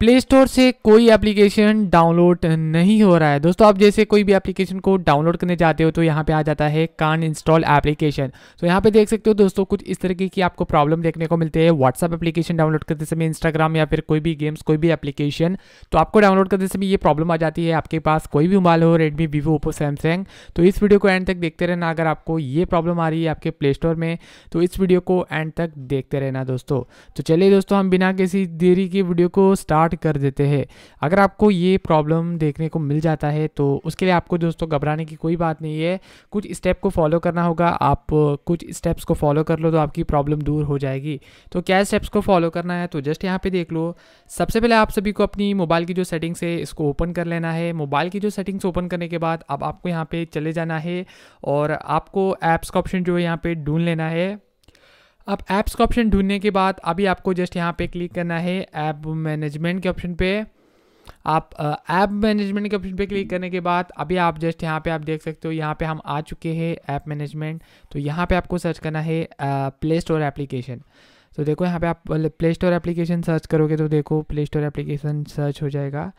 play store से कोई application download नहीं हो रहा है दोस्तों आप जैसे कोई भी एप्लीकेशन को डाउनलोड करने जाते हो तो यहाँ पे आ जाता है कान इंस्टॉल एप्लीकेशन तो यहाँ पे देख सकते हो दोस्तों कुछ इस तरीके की आपको प्रॉब्लम देखने को मिलती है व्हाट्सअप एप्लीकेशन डाउनलोड करते समय इंस्टाग्राम या फिर कोई भी गेम्स कोई भी एप्लीकेशन तो आपको डाउनलोड करते समय ये प्रॉब्लम आ जाती है आपके पास कोई भी मोबाइल हो रेडमी वीवो ओप्पो सैमसंग तो इस वीडियो को एंड तक देखते रहना अगर आपको ये प्रॉब्लम आ रही है आपके प्ले स्टोर में तो इस वीडियो को एंड तक देखते रहना दोस्तों तो चलिए दोस्तों हम बिना किसी देरी की वीडियो को स्टार्ट स्टार्ट कर देते हैं अगर आपको ये प्रॉब्लम देखने को मिल जाता है तो उसके लिए आपको दोस्तों घबराने की कोई बात नहीं है कुछ स्टेप को फॉलो करना होगा आप कुछ स्टेप्स को फॉलो कर लो तो आपकी प्रॉब्लम दूर हो जाएगी तो क्या स्टेप्स को फॉलो करना है तो जस्ट यहाँ पे देख लो सबसे पहले आप सभी को अपनी मोबाइल की जो सेटिंग्स है इसको ओपन कर लेना है मोबाइल की जो सेटिंग्स ओपन करने के बाद अब आपको यहाँ पर चले जाना है और आपको ऐप्स का ऑप्शन जो है यहाँ पर ढूंढ लेना है अब ऐप्स का ऑप्शन ढूंढने के बाद अभी आपको जस्ट यहाँ पे क्लिक करना है ऐप मैनेजमेंट के ऑप्शन पे आप ऐप मैनेजमेंट के ऑप्शन पे क्लिक करने के बाद अभी आप जस्ट यहाँ पे आप देख सकते हो यहाँ पे हम आ चुके हैं ऐप मैनेजमेंट तो यहाँ पे आपको सर्च करना है प्ले स्टोर एप्लीकेशन तो देखो यहाँ पे आप प्ले स्टोर एप्लीकेशन सर्च करोगे तो देखो प्ले स्टोर एप्लीकेशन सर्च हो जाएगा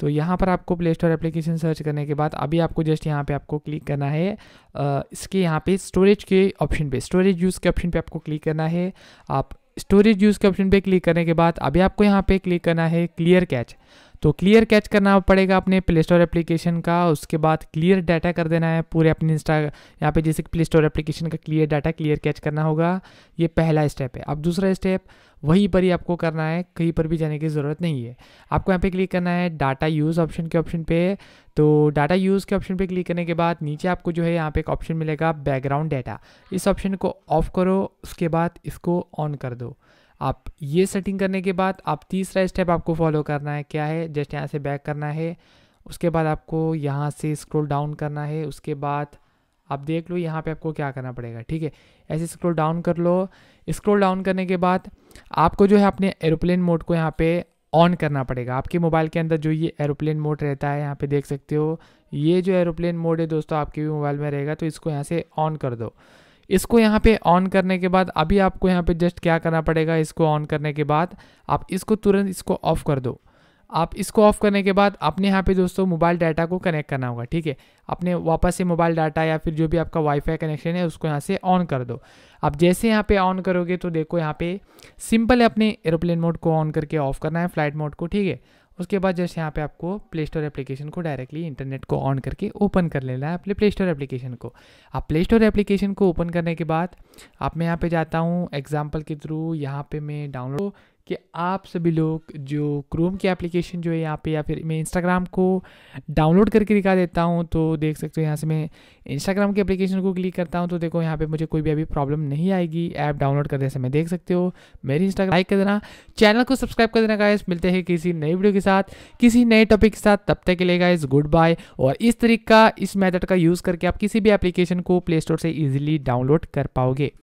तो यहाँ पर आपको प्ले स्टोर एप्लीकेशन सर्च करने के बाद अभी आपको जस्ट यहाँ पे आपको क्लिक करना है इसके यहाँ पे स्टोरेज के ऑप्शन पे स्टोरेज यूज़ के ऑप्शन पे आपको क्लिक करना है आप स्टोरेज यूज़ के ऑप्शन पे क्लिक करने के बाद अभी आपको यहाँ पे क्लिक करना है क्लियर कैच तो क्लियर कैच करना पड़ेगा अपने प्ले स्टोर एप्लीकेशन का उसके बाद क्लियर डाटा कर देना है पूरे अपने इंस्टा यहाँ पे जैसे प्ले स्टोर एप्लीकेशन का क्लियर डाटा क्लियर कैच करना होगा ये पहला स्टेप है अब दूसरा स्टेप वहीं पर ही आपको करना है कहीं पर भी जाने की ज़रूरत नहीं है आपको यहाँ पे क्लिक करना है डाटा यूज़ ऑप्शन के ऑप्शन पे तो डाटा यूज़ के ऑप्शन पे क्लिक करने के बाद नीचे आपको जो है यहाँ पे एक ऑप्शन मिलेगा बैकग्राउंड डाटा इस ऑप्शन को ऑफ करो उसके बाद इसको ऑन कर दो आप ये सेटिंग करने के बाद आप तीसरा स्टेप आपको फॉलो करना है क्या है जस्ट यहाँ से बैक करना है उसके बाद आपको यहाँ से स्क्रॉल डाउन करना है उसके बाद आप देख लो यहाँ पे आपको क्या करना पड़ेगा ठीक है ऐसे स्क्रॉल डाउन कर लो स्क्रॉल डाउन करने के बाद आपको जो है अपने एरोप्लेन मोड को यहाँ पे ऑन करना पड़ेगा आपके मोबाइल के अंदर जो ये एरोप्लेन मोड रहता है यहाँ पे देख सकते हो ये जो एरोप्लेन मोड है दोस्तों आपके भी मोबाइल में रहेगा तो इसको यहाँ से ऑन कर दो इसको यहाँ पे ऑन करने के बाद अभी आपको यहाँ पे जस्ट क्या करना पड़ेगा इसको ऑन करने के बाद आप इसको तुरंत इसको ऑफ कर दो आप इसको ऑफ करने के बाद अपने यहाँ पे दोस्तों मोबाइल डाटा को कनेक्ट करना होगा ठीक है अपने वापस से मोबाइल डाटा या फिर जो भी आपका वाईफाई कनेक्शन है उसको यहाँ से ऑन कर दो आप जैसे यहाँ पे ऑन करोगे तो देखो यहाँ पे सिंपल है अपने एरोप्लेन मोड को ऑन करके ऑफ करना है फ्लाइट मोड को ठीक है उसके बाद जैसे यहाँ पे आपको प्ले स्टोर एप्लीकेशन को डायरेक्टली इंटरनेट को ऑन करके ओपन कर लेना है अपने प्ले स्टोर एप्लीकेशन को आप प्ले स्टोर एप्लीकेशन को ओपन करने के बाद आप मैं यहाँ पे जाता हूँ एग्जाम्पल के थ्रू यहाँ पे मैं डाउनलोड कि आप सभी लोग जो क्रोम की एप्लीकेशन जो है यहाँ पे या फिर मैं इंस्टाग्राम को डाउनलोड करके दिखा देता हूँ तो देख सकते हो यहाँ से मैं इंस्टाग्राम की एप्लीकेशन को क्लिक करता हूँ तो देखो यहाँ पे मुझे कोई भी अभी प्रॉब्लम नहीं आएगी ऐप डाउनलोड करने से मैं देख सकते हो मेरी इंस्टाग्राम लाइक कर देना चैनल को सब्सक्राइब कर देना गाइस मिलते हैं किसी नई वीडियो के साथ किसी नए टॉपिक के साथ तब तक के लिए गाइस गुड बाय और इस तरीका इस मैथड का यूज़ करके आप किसी भी एप्लीकेशन को प्ले स्टोर से ईजिली डाउनलोड कर पाओगे